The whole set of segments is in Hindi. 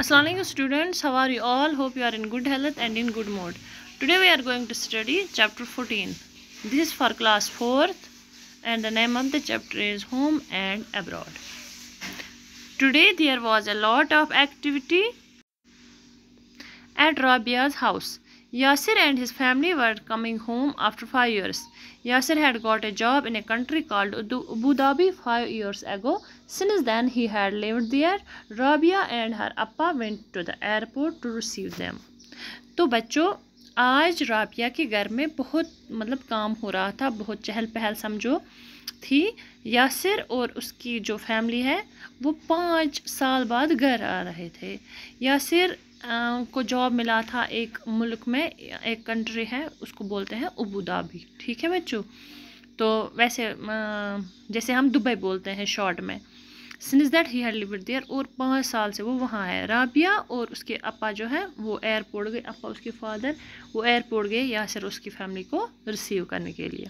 Assalamualaikum students, how are you all? Hope you are in good health and in good mood. Today we are going to study chapter 14. This is for class 4th and the name of the chapter is home and abroad. Today there was a lot of activity at Rabia's house. Yasir and his family were coming home after 5 years. Yasir had got a job in a country called Abu Dhabi 5 years ago. Since then, he had lived there. Rabia and her appa went to the airport to receive them. तो बच्चों आज राबिया के घर में बहुत मतलब काम हो रहा था बहुत चहल पहल समझो थी यासिर और उसकी जो फैमिली है वो पाँच साल बाद घर आ रहे थे यासिर को जॉब मिला था एक मुल्क में एक कंट्री है उसको बोलते हैं अबू धाबी ठीक है बच्चों तो वैसे जैसे हम दुबई बोलते हैं शॉर्ट में since that he had lived there और पाँच साल से वो वहाँ है राबिया और उसके अपा जो है वो एयरपोर्ट गए अपा उसके फादर वो एयरपोर्ट गए या सिर उसकी फैमिली को रिसीव करने के लिए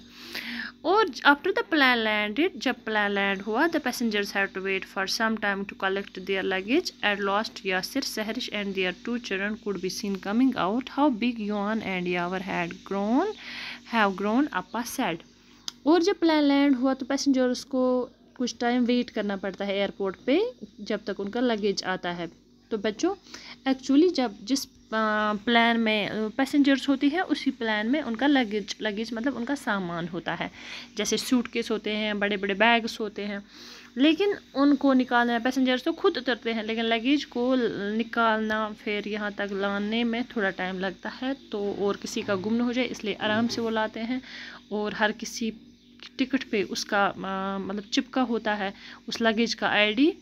और आफ्टर द प्लान लैंडेड जब प्लान लैंड हुआ the passengers have to wait for some time to collect their luggage at last Yasir Sehrish and their two children could be seen coming out how big Yun and Yawar had grown have grown Apa said और जब प्लान लैंड हुआ तो पैसेंजर्स को कुछ टाइम वेट करना पड़ता है एयरपोर्ट पे जब तक उनका लगेज आता है तो बच्चों एक्चुअली जब जिस प्लान में पैसेंजर्स होती है उसी प्लान में उनका लगेज लगेज मतलब उनका सामान होता है जैसे सूटकेस होते हैं बड़े बड़े बैग्स होते हैं लेकिन उनको निकालना पैसेंजर्स तो खुद उतरते हैं लेकिन लगेज को निकालना फिर यहाँ तक लाने में थोड़ा टाइम लगता है तो और किसी का गुम न हो जाए इसलिए आराम से वो लाते हैं और हर किसी टिकट पे उसका मतलब चिपका होता है उस लगेज का आईडी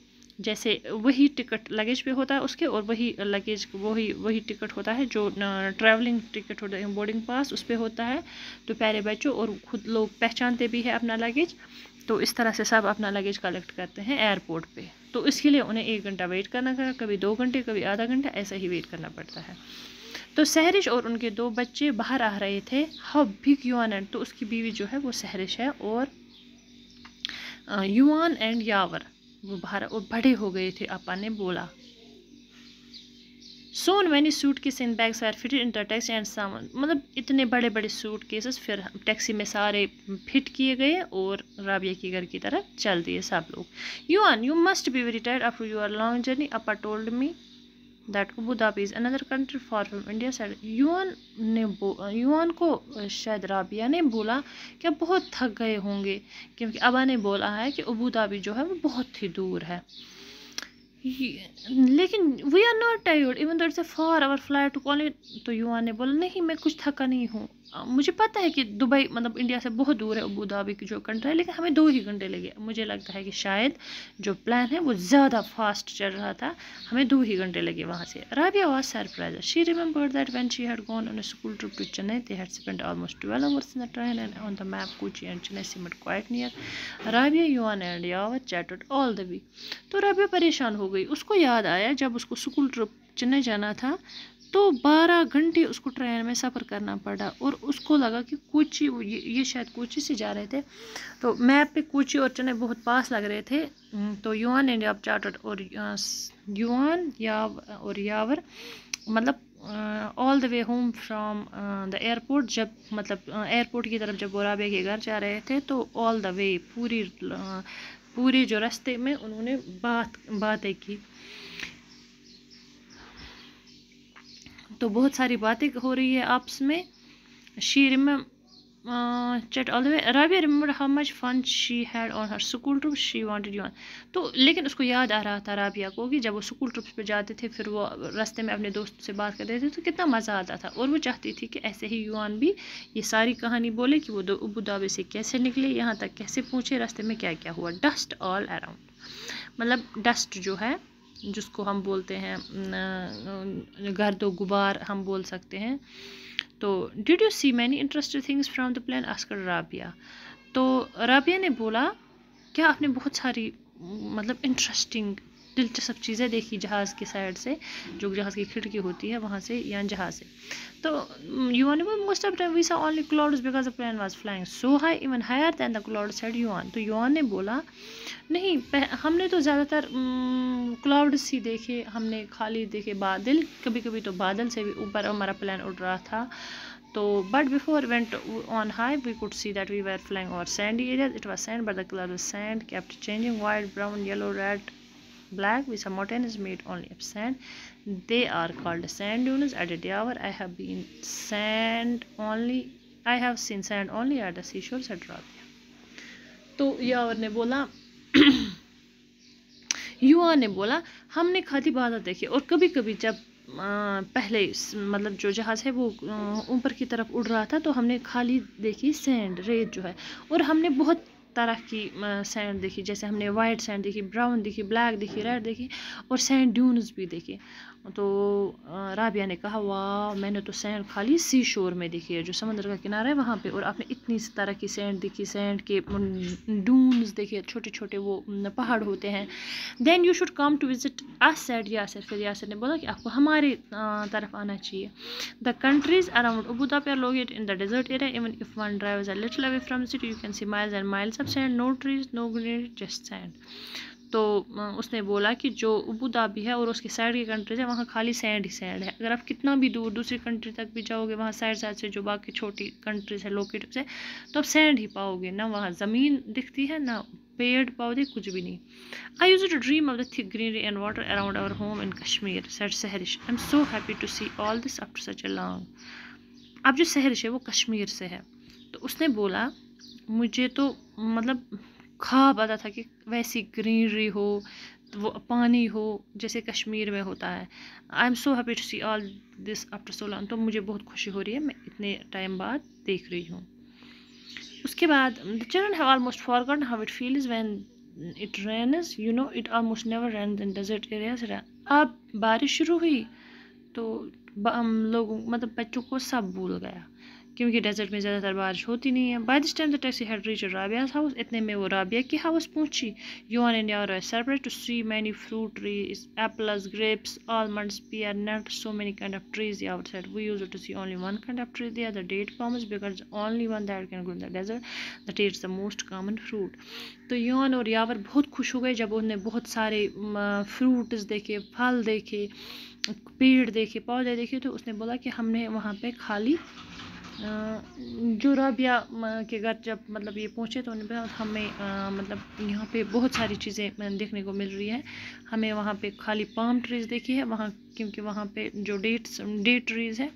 जैसे वही टिकट लगेज पे होता है उसके और वही लगेज वही वही टिकट होता है जो ट्रैवलिंग टिकट होता है बोर्डिंग पास उस पर होता है तो प्यारे बच्चों और खुद लोग पहचानते भी है अपना लगेज तो इस तरह से सब अपना लगेज कलेक्ट करते हैं एयरपोर्ट पे तो इसके लिए उन्हें एक घंटा वेट करना कभी दो घंटे कभी आधा घंटा ऐसा ही वेट करना पड़ता है तो सहरिश और उनके दो बच्चे बाहर आ रहे थे हाउ बिग यून एंड तो उसकी बीवी जो है वो सहरिश है और यून एंड यावर वो बाहर और बड़े हो गए थे अपा ने बोला so many suitcases in bags are fitted in taxi and सामान मतलब इतने बड़े बड़े सूट केसेस फिर टैक्सी में सारे फिट किए गए और राबिया के घर की तरफ चल दिए सब लोग Yun you must be very tired after your long journey Apa told me that Abu Dhabi is another country far from India side Yun ने यून को शायद राबिया ने बोला कि आप बहुत थक गए होंगे क्योंकि अबा ने बोला है कि अबू धाबी जो है वो बहुत ही दूर है लेकिन we are not tired even though it's a four hour flight to college तो युवा ने बोला नहीं मैं कुछ थका नहीं हूँ मुझे पता है कि दुबई मतलब इंडिया से बहुत दूर है अबू धाबी की जो कंट्री है लेकिन हमें दो ही घंटे लगे मुझे लगता है कि शायद जो प्लान है वो ज़्यादा फास्ट चल रहा था हमें दो ही घंटे लगे वहाँ से Rabia was surprised she remember that when she had gone on school trip to Chennai they had spend almost twelve hours in the train and on the map Kochi and Chennai seemed quite near Rabia Yuvan and Yawar chatted all the way तो राबिया परेशान हो गई उसको याद आया जब उसको स्कूल ट्रिप चेन्नई जाना था तो बारह घंटे उसको ट्रेन में सफ़र करना पड़ा और उसको लगा कि कोची ये शायद कोची से जा रहे थे तो मैप पे कोची और चेन्नई बहुत पास लग रहे थे तो युवान एंड याब चार्टर्ड और युवान याव और यावर मतलब all the way home from the airport जब मतलब एयरपोर्ट की तरफ जब बोराबे के घर जा रहे थे तो ऑल द वे पूरी पूरे जो रास्ते में उन्होंने बात बातें की तो बहुत सारी बातें हो रही है आपस में शेर में चट all the way Rabia remembered how much fun she had on her school trip she wanted you on तो लेकिन उसको याद आ रहा था राबिया को कि जब वो स्कूल ट्रिप्स पे जाते थे फिर वो रास्ते में अपने दोस्त से बात करते थे तो कितना मज़ा आता था और वो चाहती थी कि ऐसे ही यूआन भी ये सारी कहानी बोले कि वो अबू धाबी से कैसे निकले यहाँ तक कैसे पहुँचे रास्ते में क्या क्या हुआ डस्ट ऑल अराउंड मतलब डस्ट जो है जिसको हम बोलते हैं गर्द गुबार हम बोल सकते हैं तो did you see many interested things from the plane asked Rabia तो राबिया ने बोला क्या आपने बहुत सारी मतलब इंटरेस्टिंग दिलचस्प चीज़ें देखी जहाज़ की साइड से जो जहाज़ की खिड़की होती है वहाँ से या जहाज़ से तो Yun most of time we saw only clouds because the plane was flying so high even higher than the cloud said Yun तो यून ने बोला नहीं हमने तो ज़्यादातर क्लाउड्स mm, ही देखे हमने खाली देखे बादल कभी कभी तो बादल से भी ऊपर हमारा प्लान उड़ रहा था तो but before went on high we could see that we were flying over sandy areas it was sand but the colour sand kept changing white brown yellow red black which a mountain is made only of sand they are called sand dunes at a hour I have been sand only I have seen sand only at the seashore at Rabia तो यावर ne bola युवा ने बोला हमने खाती बादल देखी और कभी कभी जब आ, पहले मतलब जो जहाज़ है वो ऊपर की तरफ उड़ रहा था तो हमने खाली देखी सैंड रेत जो है और हमने बहुत तरह की सैंड देखी जैसे हमने वाइट सैंड देखी ब्राउन देखी ब्लैक देखी रेड देखी और सैंड ड्यून्स भी देखी तो राबिया ने कहा वाह मैंने तो सैंड खाली सी शोर में देखी है जो समंदर का किनारा है वहाँ पे और आपने इतनी तरह की सैंड देखी सैंड के डूनस देखे छोटे छोटे वो पहाड़ होते हैं then you should come to visit us Yasar फिर यासर ने बोला कि आपको हमारे तरफ आना चाहिए द कंट्रीज़ अराउंड अबूधाबी पे लोग in the desert area even if one drive a little away from city you can see miles and miles of sand no trees no green just sand तो उसने बोला कि जो अबू धाबी है और उसके साइड की कंट्रीज है वहाँ खाली सैंड ही सैंड है अगर आप कितना भी दूर दूसरी कंट्री तक भी जाओगे वहाँ साइड साइड से जो बाकी छोटी कंट्रीज है लोकेट है तो आप सैंड ही पाओगे ना वहाँ ज़मीन दिखती है ना पेड़ पौधे कुछ भी नहीं I used to dream of the thick greenery and water around our home in Kashmir said Sehrish I am so happy to see all this after such a long अब जो सहरिश है वो कश्मीर से है तो उसने बोला मुझे तो मतलब ख्वाब आता था कि वैसी ग्रीनरी हो तो वो पानी हो जैसे कश्मीर में होता है I am so happy to see all this after so long तो मुझे बहुत खुशी हो रही है मैं इतने टाइम बाद देख रही हूँ उसके बाद the children have almost forgotten how it feels when it rains you know it almost never rain in desert areas अब बारिश शुरू हुई तो लोगों मतलब बच्चों को सब भूल गया क्योंकि डेजर्ट में ज़्यादातर बारिश होती नहीं है by this time the taxi had reached Rabia's house इतने में वो राबिया के हाउस पहुंची Yun and Yawar surprised to see many fruit trees apples grapes almonds pear nut so many kind of trees outside we use to see only one kind of tree there the date palms because only one that can go in the desert that is the most common fruit तो यून और यावर बहुत खुश हो गए जब उन्हें बहुत सारे फ्रूट्स देखे फल देखे पेड़ देखे पौधे देखे तो उसने बोला कि हमने वहाँ पे खाली जुराबिया के घर जब मतलब ये पहुँचे तो उन्होंने हमें आ, मतलब यहाँ पे बहुत सारी चीज़ें देखने को मिल रही है हमें वहाँ पे खाली पाम ट्रीज़ देखी है वहाँ क्योंकि वहाँ पे जो डेट्स डेट ट्रीज़ है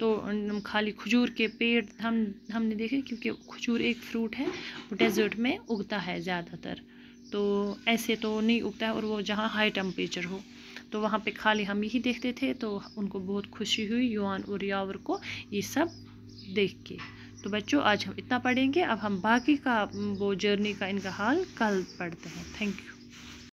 तो खाली खजूर के पेड़ हम हमने देखे क्योंकि खजूर एक फ्रूट है वो डेजर्ट में उगता है ज़्यादातर तो ऐसे तो नहीं उगता है और वो जहाँ हाई टेम्परेचर हो तो वहाँ पे खाली हम यही देखते थे तो उनको बहुत खुशी हुई युवान और यावर को ये सब देख के तो बच्चों आज हम इतना पढ़ेंगे अब हम बाकी का वो जर्नी का इनका हाल कल पढ़ते हैं थैंक यू